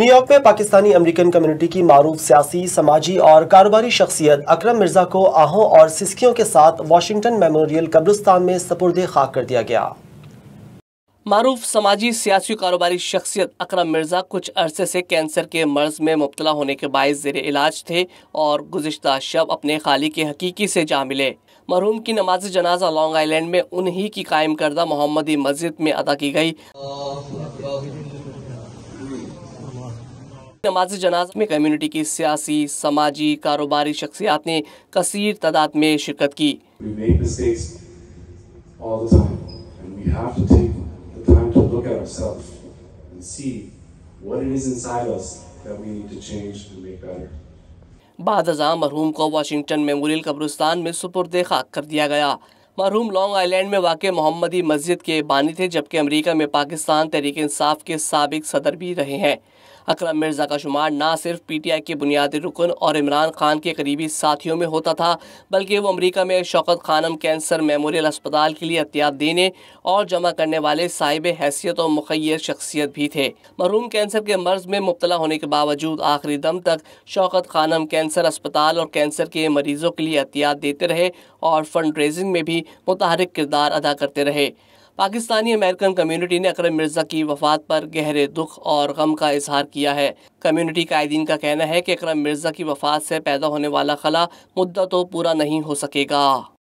New York में Pakistani American community की मारूफ सियासी समाजी और कारोबारी शख्सियत अकरम मिर्जा को आहों और सिस्कियों के साथ वाशिंगटन मेमोरियल कब्रिस्तान में सपुर्द खाक कर दिया गया मरूफ समाजी सियासी कारोबारी शख्सियत अकरम मिर्जा कुछ अरसे से कैंसर के मर्ज में मुबतला होने के बायस जेर इलाज थे और गुजशत शब अपने खाली के हकीकी से जा मिले मरहूम की नमाज जनाजा लॉन्ग आइलैंड में उन्हीं की कायम करदा मोहम्मदी मस्जिद में अदा की गई नमाज जनाज में कम्युनिटी की सियासी समाजी कारोबारी शख्सियात ने कसर तादाद में शिरकत की बाद मरहूम को वाशिंगटन मेमोरियल कब्रिस्तान में सुपुर्द खाक कर दिया गया मरहूम लॉन्ग आइलैंड में वाक़ मोहम्मदी मस्जिद के बानी थे जबकि अमेरिका में पाकिस्तान तहरीक इंसाफ के सबक सदर भी रहे हैं अकरम मिर्ज़ा का शुमार ना सिर्फ पी टी आई के बुनियादी रुकन और इमरान खान के करीबी साथियों में होता था बल्कि वो अमरीका में शौकत खानम कैंसर मेमोरियल अस्पताल के लिए अहतियात देने और जमा करने वाले साहिब हैसियत और मुखैर शख्सियत भी थे मरूम कैंसर के मर्ज में मुबतला होने के बावजूद आखिरी दम तक शौकत खानम कैंसर अस्पताल और कैंसर के मरीजों के लिए एहतियात देते रहे और फंड रेजिंग में भी मुतहरक किरदार अदा करते रहे पाकिस्तानी अमेरिकन कम्युनिटी ने अकरम मिर्ज़ा की वफात पर गहरे दुख और गम का इजहार किया है कम्युनिटी कायदीन का कहना है कि अकरम मिर्ज़ा की वफात से पैदा होने वाला खला मुद्दा तो पूरा नहीं हो सकेगा